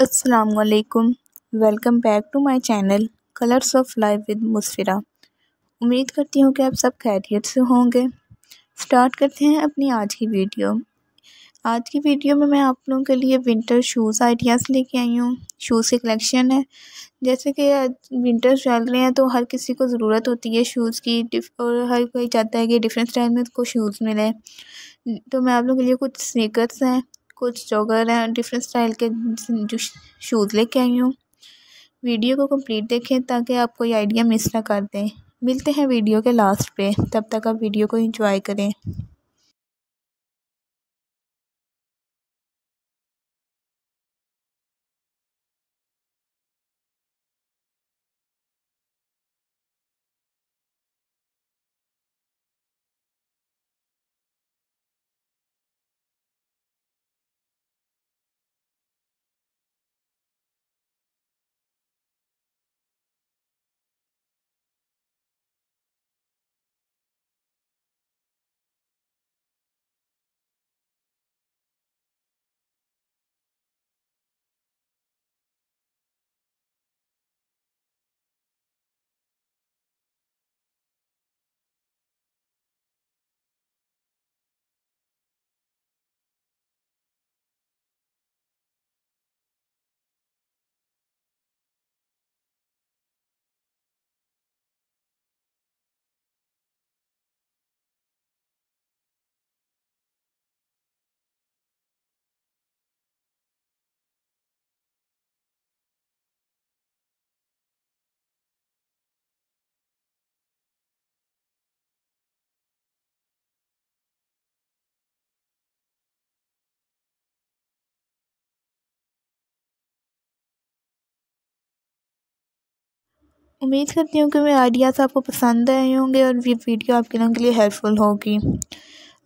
असलकुम welcome back to my channel colours of life with Musafira उम्मीद करती हूँ कि आप सब खैरियत से होंगे स्टार्ट करते हैं अपनी आज की वीडियो आज की वीडियो में मैं आप लोगों के लिए विंटर शूज़ आइडियाज़ लेके आई हूँ शूज़ की कलेक्शन है जैसे कि विंटर चल रहे हैं तो हर किसी को ज़रूरत होती है शूज़ की और हर कोई चाहता है कि डिफरेंट स्टाइल में उसको शूज़ मिले तो मैं आप लोगों के लिए कुछ स्नीकर्स हैं कुछ जॉगर हैं डिफरेंट स्टाइल के जो शूज़ लेके आई हूँ वीडियो को कंप्लीट देखें ताकि आप कोई आइडिया मिस ना कर दें मिलते हैं वीडियो के लास्ट पे तब तक आप वीडियो को एंजॉय करें उम्मीद करती हूँ कि मेरे आइडियाज़ आपको पसंद आए होंगे और ये वीडियो आपके लोगों के लिए हेल्पफुल होगी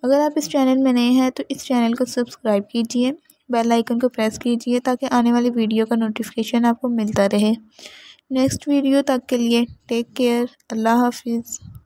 अगर आप इस चैनल में नए हैं तो इस चैनल को सब्सक्राइब कीजिए बेल आइकन को प्रेस कीजिए ताकि आने वाली वीडियो का नोटिफिकेशन आपको मिलता रहे नेक्स्ट वीडियो तक के लिए टेक केयर अल्लाह हाफिज़